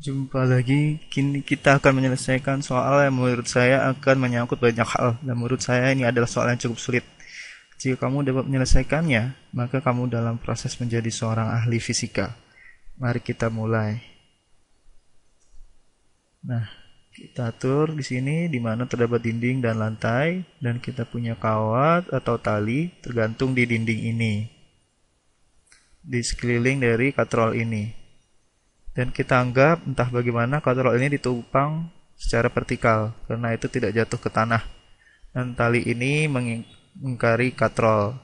Jumpa lagi, kini kita akan menyelesaikan soal yang menurut saya akan menyangkut banyak hal dan menurut saya ini adalah soal yang cukup sulit. Jika kamu dapat menyelesaikannya, maka kamu dalam proses menjadi seorang ahli fisika. Mari kita mulai. Nah, kita atur di sini di mana terdapat dinding dan lantai dan kita punya kawat atau tali tergantung di dinding ini. Di sekeliling dari katrol ini. Dan kita anggap entah bagaimana katrol ini ditumpang secara vertikal karena itu tidak jatuh ke tanah. Dan tali ini mengingkari katrol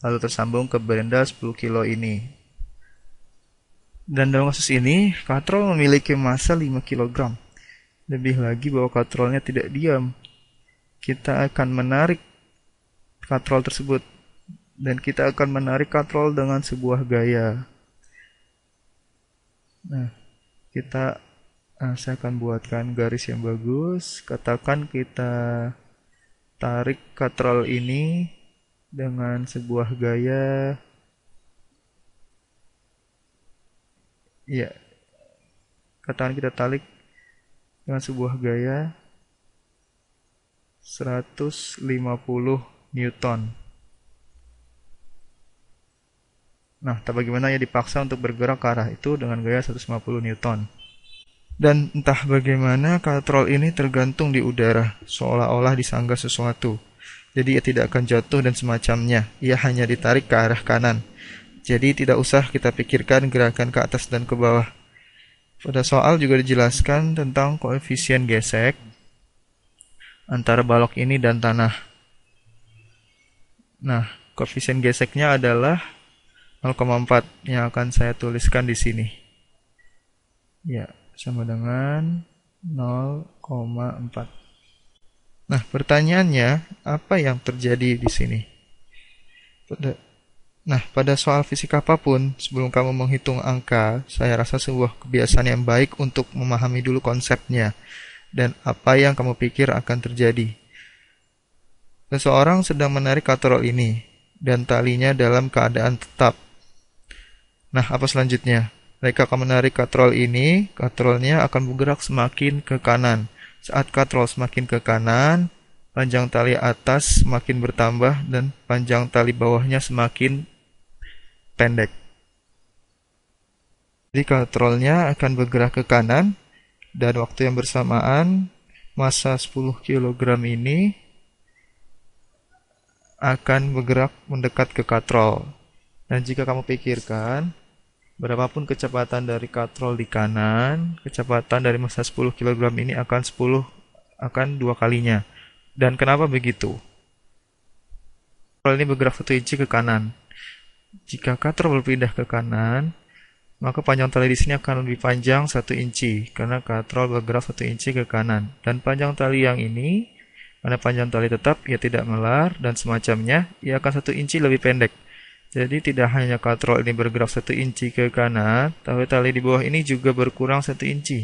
lalu tersambung ke berenda 10 kilo ini. Dan dalam kasus ini, katrol memiliki massa 5 kg. Lebih lagi bahwa katrolnya tidak diam. Kita akan menarik katrol tersebut dan kita akan menarik katrol dengan sebuah gaya. Nah, kita nah, saya akan buatkan garis yang bagus. Katakan kita tarik katrol ini dengan sebuah gaya ya katakan kita tarik dengan sebuah gaya 150 Newton. Nah, tak bagaimana ia dipaksa untuk bergerak ke arah itu dengan gaya 150 Newton. Dan entah bagaimana katrol ini tergantung di udara, seolah-olah disangga sesuatu. Jadi ia tidak akan jatuh dan semacamnya, ia hanya ditarik ke arah kanan. Jadi tidak usah kita pikirkan gerakan ke atas dan ke bawah. Pada soal juga dijelaskan tentang koefisien gesek antara balok ini dan tanah. Nah, koefisien geseknya adalah 0,4 yang akan saya tuliskan di sini. Ya, sama dengan 0,4. Nah, pertanyaannya, apa yang terjadi di sini? Pada, nah, pada soal fisika apapun, sebelum kamu menghitung angka, saya rasa sebuah kebiasaan yang baik untuk memahami dulu konsepnya dan apa yang kamu pikir akan terjadi. Seseorang sedang menarik katrol ini dan talinya dalam keadaan tetap. Nah, apa selanjutnya? Mereka akan menarik katrol ini, katrolnya akan bergerak semakin ke kanan. Saat katrol semakin ke kanan, panjang tali atas semakin bertambah dan panjang tali bawahnya semakin pendek. Jadi katrolnya akan bergerak ke kanan dan waktu yang bersamaan massa 10 kg ini akan bergerak mendekat ke katrol. Dan jika kamu pikirkan, Berapapun kecepatan dari katrol di kanan, kecepatan dari massa 10 kg ini akan 10 akan dua kalinya. Dan kenapa begitu? Katrol ini bergerak satu inci ke kanan. Jika katrol berpindah ke kanan, maka panjang tali di sini akan lebih panjang satu inci karena katrol bergerak satu inci ke kanan. Dan panjang tali yang ini karena panjang tali tetap ia tidak melar dan semacamnya ia akan satu inci lebih pendek. Jadi tidak hanya katrol ini bergerak satu inci ke kanan, tapi tali di bawah ini juga berkurang satu inci.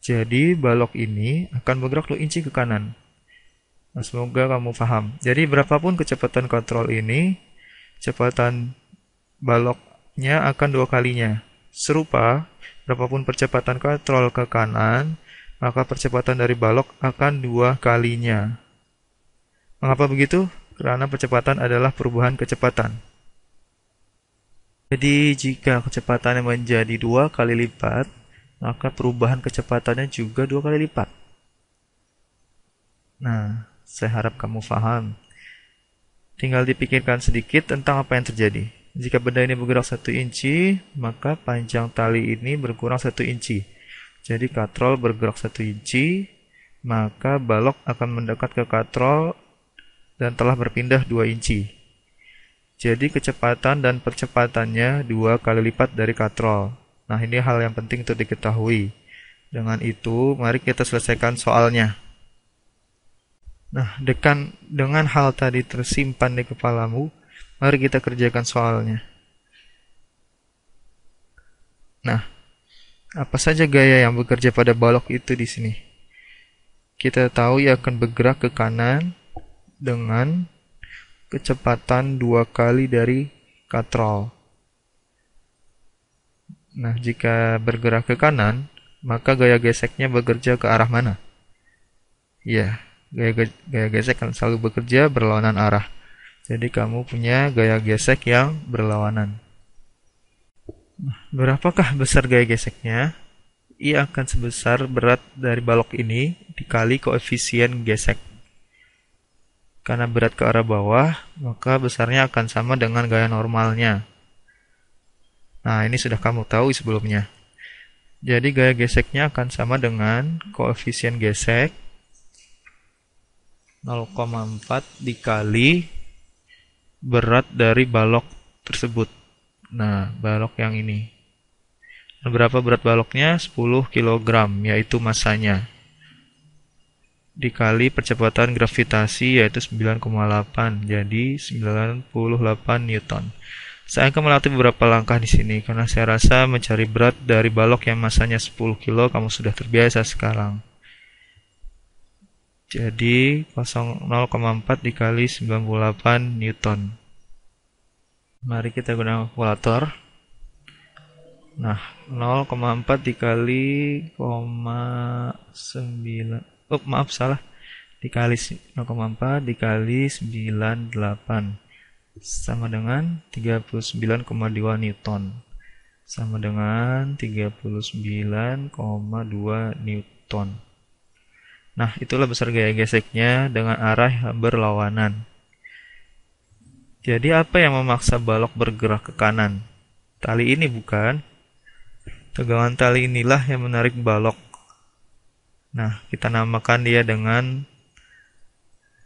Jadi balok ini akan bergerak 2 inci ke kanan. Nah, semoga kamu paham. Jadi berapapun kecepatan kontrol ini, kecepatan baloknya akan dua kalinya. Serupa, berapapun percepatan kontrol ke kanan, maka percepatan dari balok akan dua kalinya. Mengapa begitu? Karena percepatan adalah perubahan kecepatan. Jadi jika kecepatannya menjadi dua kali lipat, maka perubahan kecepatannya juga dua kali lipat. Nah, saya harap kamu paham. Tinggal dipikirkan sedikit tentang apa yang terjadi. Jika benda ini bergerak satu inci, maka panjang tali ini berkurang satu inci. Jadi katrol bergerak satu inci, maka balok akan mendekat ke katrol dan telah berpindah dua inci. Jadi kecepatan dan percepatannya dua kali lipat dari katrol. Nah ini hal yang penting untuk diketahui. Dengan itu mari kita selesaikan soalnya. Nah Dekan, dengan hal tadi tersimpan di kepalamu, mari kita kerjakan soalnya. Nah, apa saja gaya yang bekerja pada balok itu di sini? Kita tahu ia akan bergerak ke kanan dengan kecepatan dua kali dari katrol. Nah, jika bergerak ke kanan, maka gaya geseknya bekerja ke arah mana? Ya, gaya, ge gaya gesek akan selalu bekerja berlawanan arah. Jadi kamu punya gaya gesek yang berlawanan. Nah, berapakah besar gaya geseknya? Ia akan sebesar berat dari balok ini dikali koefisien gesek. Karena berat ke arah bawah, maka besarnya akan sama dengan gaya normalnya. Nah, ini sudah kamu tahu sebelumnya. Jadi gaya geseknya akan sama dengan koefisien gesek 0,4 dikali berat dari balok tersebut. Nah, balok yang ini. Berapa berat baloknya? 10 kg, yaitu masanya dikali percepatan gravitasi yaitu 9,8 jadi 98 newton. Saya akan melatih beberapa langkah di sini karena saya rasa mencari berat dari balok yang masanya 10 kilo kamu sudah terbiasa sekarang. Jadi 0,4 dikali 98 newton. Mari kita gunakan kalkulator. Nah, 0,4 dikali 0,9 oh, maaf salah dikali 0,4 dikali 98 sama dengan 39,2 Newton sama dengan 39,2 Newton nah itulah besar gaya geseknya dengan arah berlawanan jadi apa yang memaksa balok bergerak ke kanan? Tali ini bukan? Tegangan tali inilah yang menarik balok Nah, kita namakan dia dengan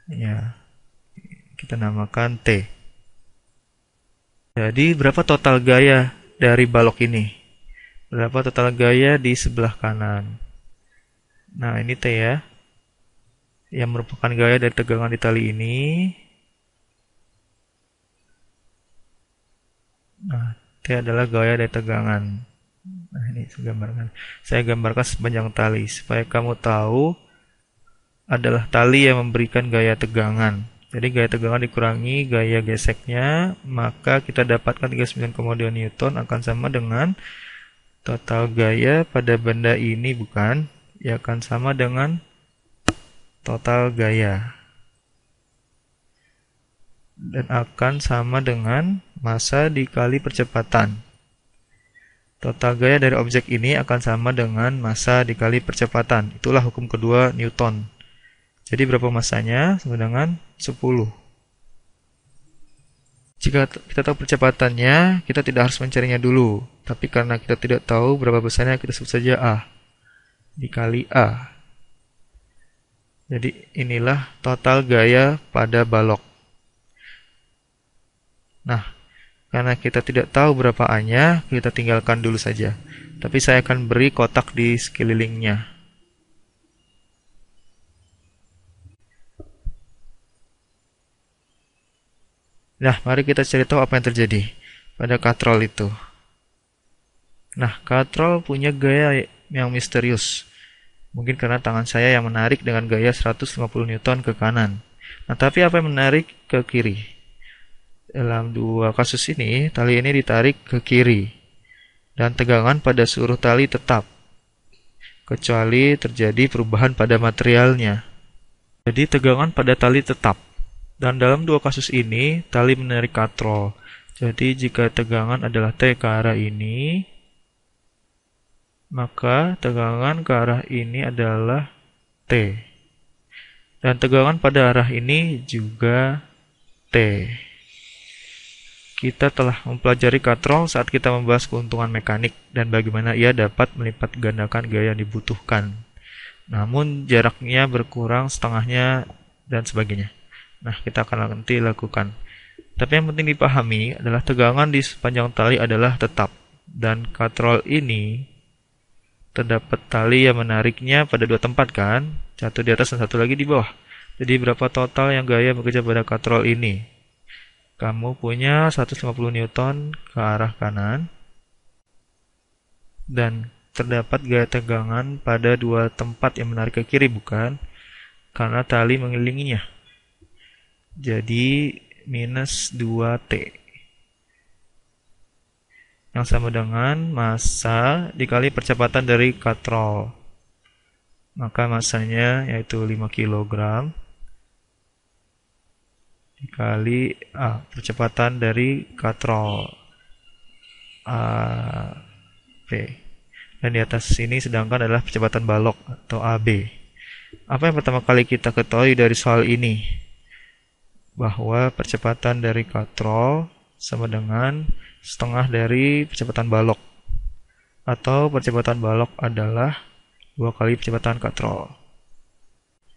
ya kita namakan T. Jadi berapa total gaya dari balok ini? Berapa total gaya di sebelah kanan? Nah, ini T ya. Yang merupakan gaya dari tegangan di tali ini. Nah, T adalah gaya dari tegangan. Nah, ini saya gambarkan. Saya gambarkan sepanjang tali supaya kamu tahu adalah tali yang memberikan gaya tegangan. Jadi gaya tegangan dikurangi gaya geseknya, maka kita dapatkan 39,2 Newton akan sama dengan total gaya pada benda ini bukan? Ya akan sama dengan total gaya. Dan akan sama dengan massa dikali percepatan. Total gaya dari objek ini akan sama dengan massa dikali percepatan. Itulah hukum kedua Newton. Jadi berapa massanya? Sama dengan 10. Jika kita tahu percepatannya, kita tidak harus mencarinya dulu. Tapi karena kita tidak tahu berapa besarnya, kita sebut saja A. Dikali A. Jadi inilah total gaya pada balok. Nah, karena kita tidak tahu berapaannya, kita tinggalkan dulu saja. Tapi saya akan beri kotak di sekelilingnya. Nah, mari kita cari tahu apa yang terjadi pada katrol itu. Nah, katrol punya gaya yang misterius. Mungkin karena tangan saya yang menarik dengan gaya 150 Newton ke kanan. Nah, tapi apa yang menarik ke kiri? Dalam dua kasus ini, tali ini ditarik ke kiri dan tegangan pada seluruh tali tetap, kecuali terjadi perubahan pada materialnya. Jadi tegangan pada tali tetap. Dan dalam dua kasus ini, tali menarik katrol. Jadi jika tegangan adalah T ke arah ini, maka tegangan ke arah ini adalah T. Dan tegangan pada arah ini juga T kita telah mempelajari katrol saat kita membahas keuntungan mekanik dan bagaimana ia dapat melipat gandakan gaya yang dibutuhkan. Namun jaraknya berkurang setengahnya dan sebagainya. Nah, kita akan nanti lakukan. Tapi yang penting dipahami adalah tegangan di sepanjang tali adalah tetap dan katrol ini terdapat tali yang menariknya pada dua tempat kan, satu di atas dan satu lagi di bawah. Jadi berapa total yang gaya bekerja pada katrol ini? Kamu punya 150 Newton ke arah kanan dan terdapat gaya tegangan pada dua tempat yang menarik ke kiri, bukan? Karena tali mengelilinginya. Jadi minus 2T yang sama dengan massa dikali percepatan dari katrol. Maka masanya yaitu 5 kg kali ah, percepatan dari katrol AB ah, dan di atas sini sedangkan adalah percepatan balok atau AB. Apa yang pertama kali kita ketahui dari soal ini? Bahwa percepatan dari katrol sama dengan setengah dari percepatan balok atau percepatan balok adalah dua kali percepatan katrol.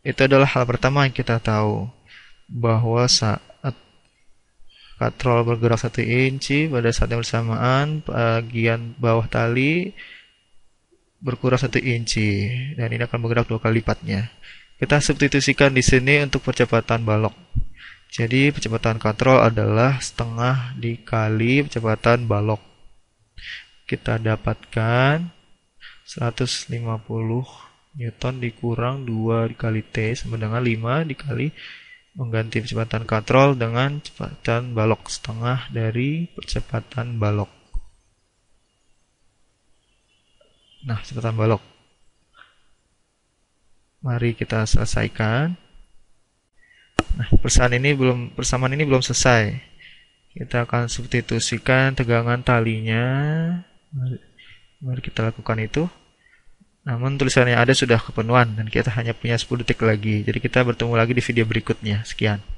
Itu adalah hal pertama yang kita tahu bahwa saat katrol bergerak satu inci pada saat yang bersamaan bagian bawah tali berkurang satu inci dan ini akan bergerak dua kali lipatnya. Kita substitusikan di sini untuk percepatan balok. Jadi percepatan katrol adalah setengah dikali percepatan balok. Kita dapatkan 150 Newton dikurang 2 dikali T sama dengan 5 dikali mengganti percepatan katrol dengan percepatan balok setengah dari percepatan balok. Nah, percepatan balok. Mari kita selesaikan. Nah, persamaan ini belum persamaan ini belum selesai. Kita akan substitusikan tegangan talinya. mari kita lakukan itu. Namun tulisan yang ada sudah kepenuhan dan kita hanya punya 10 detik lagi. Jadi kita bertemu lagi di video berikutnya. Sekian.